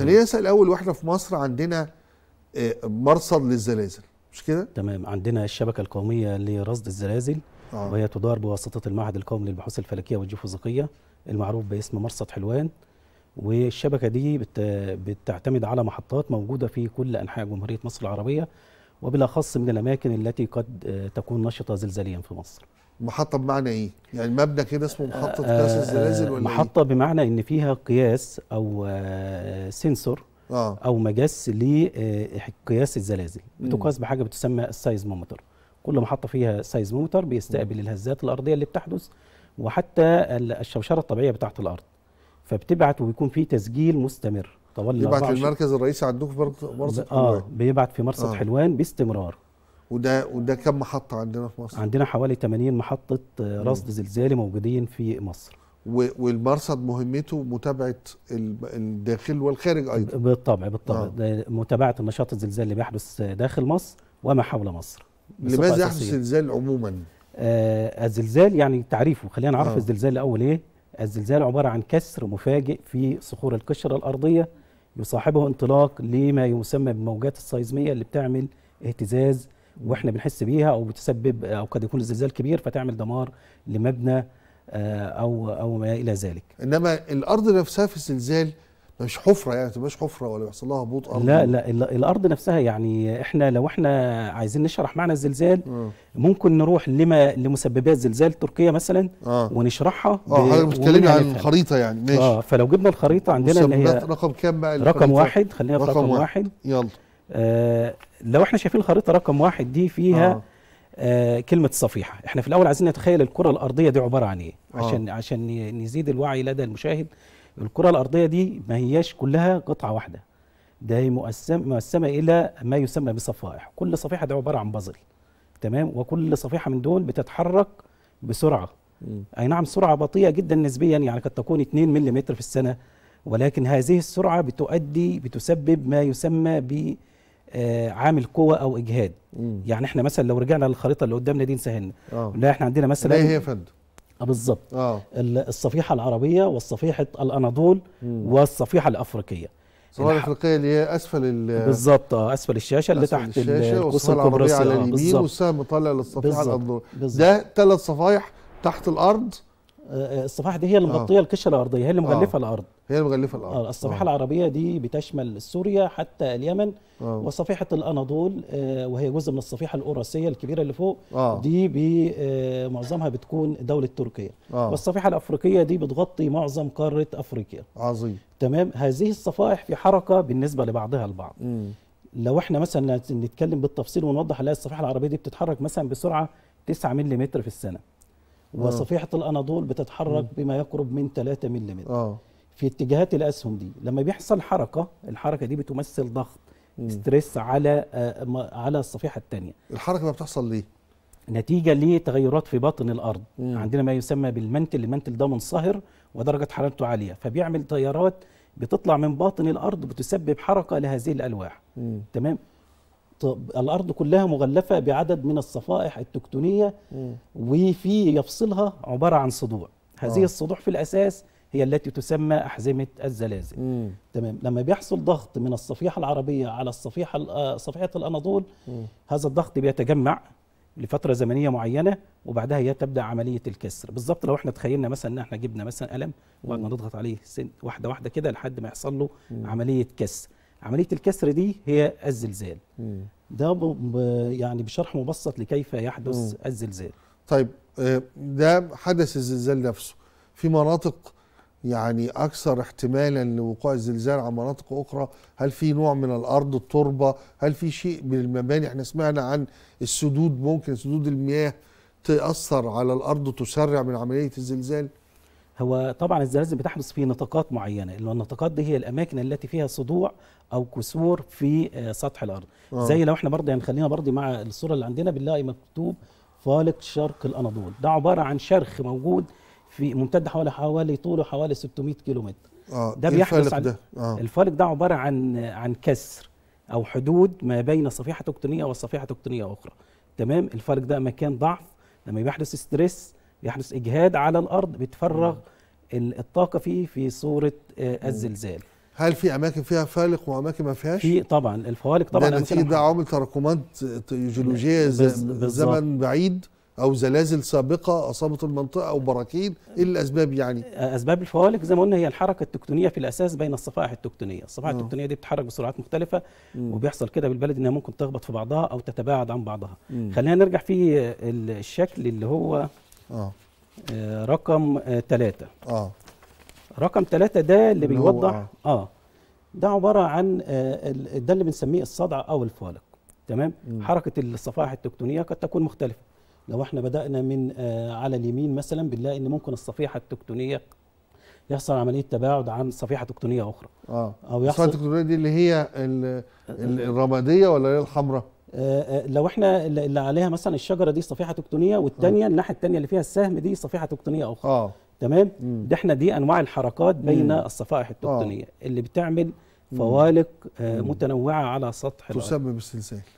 خلينا نسال اول واحنا في مصر عندنا آه، مرصد للزلازل مش كده؟ تمام عندنا الشبكه القوميه لرصد الزلازل آه. وهي تدار بواسطه المعهد القومي للبحوث الفلكيه والجيوفيزيقيه المعروف باسم مرصد حلوان والشبكه دي بتعتمد على محطات موجوده في كل انحاء جمهوريه مصر العربيه وبالاخص من الاماكن التي قد آه، تكون نشطه زلزاليا في مصر. محطه بمعنى ايه؟ يعني مبنى كده اسمه آه، محطه قياس آه، الزلازل ولا إيه؟ محطه إيه؟ بمعنى ان فيها قياس او سنسور آه. او مجس لقياس الزلازل بتقاس بحاجه بتسمى السايزمومتر كل محطه فيها سايزمومتر بيستقبل الهزات الارضيه اللي بتحدث وحتى الشوشره الطبيعيه بتاعه الارض فبتبعت وبيكون في تسجيل مستمر طوال بيبعت للمركز الرئيسي عندكم في مرصد آه، حلوان اه بيبعت في مرصد آه. حلوان باستمرار وده وده كم محطه عندنا في مصر؟ عندنا حوالي 80 محطه آه، رصد زلزالي موجودين في مصر والمرصد مهمته متابعه الداخل والخارج ايضا بالطبع بالطبع آه. متابعه النشاط الزلزالي اللي بيحدث داخل مصر وما حول مصر لماذا يحدث الزلزال عموما؟ آه الزلزال يعني تعريفه خلينا نعرف آه. الزلزال الاول ايه؟ الزلزال عباره عن كسر مفاجئ في صخور القشره الارضيه يصاحبه انطلاق لما يسمى بالموجات السيزميه اللي بتعمل اهتزاز واحنا بنحس بيها او بتسبب او قد يكون الزلزال كبير فتعمل دمار لمبنى آه، او او ما الى ذلك. انما الارض نفسها في الزلزال مش حفره يعني ما تبقاش حفره ولا بيحصل لها هبوط ارض لا لا الارض نفسها يعني احنا لو احنا عايزين نشرح معنى الزلزال م. آه. ممكن نروح لما لمسببات زلزال تركيا مثلا آه. ونشرحها اه حضرتك بتتكلمي عن الخريطه يعني ماشي اه فلو جبنا الخريطه عندنا اللي هي رقم كام بقى رقم واحد خلينا رقم, رقم واحد, يلا آه لو احنا شايفين الخريطه رقم واحد دي فيها آه. آه كلمة صفيحة احنا في الأول عايزين نتخيل الكرة الأرضية دي عبارة عن إيه عشان, آه. عشان نزيد الوعي لدى المشاهد الكرة الأرضية دي ما هياش كلها قطعة واحدة ده هي مقسم مقسمة إلى ما يسمى بصفائح كل صفيحة ده عبارة عن بازل تمام وكل صفيحة من دول بتتحرك بسرعة م. أي نعم سرعة بطيئة جدا نسبيا يعني قد تكون 2 ملم في السنة ولكن هذه السرعة بتؤدي بتسبب ما يسمى ب آه، عامل قوة أو إجهاد مم. يعني إحنا مثلا لو رجعنا للخريطة اللي قدامنا دي نسهلنا آه. لا إحنا عندنا مثلا إيه هي يا فندم؟ آه، بالظبط آه. الصفيحه العربيه والصفيحه الاناضول والصفيحه الافريقيه الصفيحه الافريقيه اللي هي اسفل بالظبط آه، اسفل الشاشه اللي أسفل تحت القوس العربيه على اليمين والسهم طالع للصفيحه الاناضول ده ثلاث صفايح تحت الارض الصفائح دي هي اللي آه. مغطيه آه. القشره الارضيه هي اللي آه. مغلفه آه. الارض هي اللي مغلفه الارض آه. الصفيحه آه. العربيه دي بتشمل سوريا حتى اليمن آه. وصفيحه الاناضول آه وهي جزء من الصفيحه الاوراسيه الكبيره اللي فوق آه. دي آه معظمها بتكون دوله تركيا آه. والصفيحه الافريقيه دي بتغطي معظم قاره افريقيا عظيم تمام هذه الصفائح في حركه بالنسبه لبعضها البعض م. لو احنا مثلا نتكلم بالتفصيل ونوضح هنلاقي الصفيحه العربيه دي بتتحرك مثلا بسرعه 9 ملم في السنه وصفيحه الاناضول بتتحرك بما يقرب من 3 ملم اه في اتجاهات الاسهم دي لما بيحصل حركه الحركه دي بتمثل ضغط ستريس على آه، على الصفيحه الثانيه الحركه ما بتحصل ليه نتيجه لتغيرات في باطن الارض مم. عندنا ما يسمى بالمنتل المنتل ده منصهر ودرجه حرارته عاليه فبيعمل تيارات بتطلع من باطن الارض بتسبب حركه لهذه الالواح مم. تمام الارض كلها مغلفه بعدد من الصفائح التكتونيه وفي يفصلها عباره عن صدوع هذه آه. الصدوع في الاساس هي التي تسمى احزمه الزلازل مم. تمام لما بيحصل ضغط من الصفيحه العربيه على الصفيحه آه، صفيحه الاناضول هذا الضغط بيتجمع لفتره زمنيه معينه وبعدها هي تبدا عمليه الكسر بالظبط لو احنا تخيلنا مثلا ان احنا جبنا مثلا قلم وقعدنا نضغط عليه واحده واحده كده لحد ما يحصل له عمليه كسر عمليه الكسر دي هي الزلزال مم. ده يعني بشرح مبسط لكيف يحدث مم. الزلزال طيب آه، ده حدث الزلزال نفسه في مناطق يعني اكثر احتمالا لوقوع الزلزال على مناطق اخرى هل في نوع من الارض التربه هل في شيء من المباني احنا سمعنا عن السدود ممكن سدود المياه تاثر على الارض وتسرع من عمليه الزلزال هو طبعا الزلازل بتحدث في نطاقات معينه اللي النطاقات دي هي الاماكن التي فيها صدوع او كسور في آه، سطح الارض أوه. زي لو احنا برضه يعني خلينا برضه مع الصوره اللي عندنا بنلاقي مكتوب فالق شرق الاناضول ده عباره عن شرخ موجود في ممتد حوالي حوالي طوله حوالي 600 كيلو آه. ده إيه بيحدث عن ده؟ آه. الفالق ده عباره عن عن كسر او حدود ما بين صفيحه تكتونيه وصفيحه تكتونيه اخرى تمام الفالق ده مكان ضعف لما بيحدث ستريس يحدث اجهاد على الارض بتفرغ الطاقه فيه في صوره آه، الزلزال هل في اماكن فيها فالق واماكن ما فيهاش؟ في طبعا الفوالق طبعا ده نتيجه ده عامل تراكمات جيولوجيه زمن بعيد او زلازل سابقه اصابت المنطقه او براكين ايه الاسباب يعني آه، اسباب الفوالق زي ما قلنا هي الحركه التكتونيه في الاساس بين الصفائح التكتونيه الصفائح أوه. التكتونيه دي بتتحرك بسرعات مختلفه مم. وبيحصل كده بالبلد انها ممكن تخبط في بعضها او تتباعد عن بعضها مم. خلينا نرجع في الشكل اللي هو رقم ثلاثة اه رقم ثلاثة آه، آه. ده اللي بيوضح آه. آه. ده عبارة عن ده اللي بنسميه الصدع أو الفالق تمام م. حركة الصفائح التكتونية قد تكون مختلفة لو احنا بدأنا من على اليمين مثلا بنلاقي إن ممكن الصفيحة التكتونية يحصل عمليه تباعد عن صفيحه تكتونيه اخرى اه او يحصل الصفيحه التكتونيه دي اللي هي الرماديه ولا هي الحمراء آه، آه، لو احنا اللي عليها مثلا الشجره دي صفيحه تكتونيه والثانيه آه. الناحيه الثانيه اللي فيها السهم دي صفيحه تكتونيه اخرى اه تمام ده احنا دي انواع الحركات بين الصفائح التكتونيه اللي بتعمل فوالق متنوعه على سطح تسبب السلسال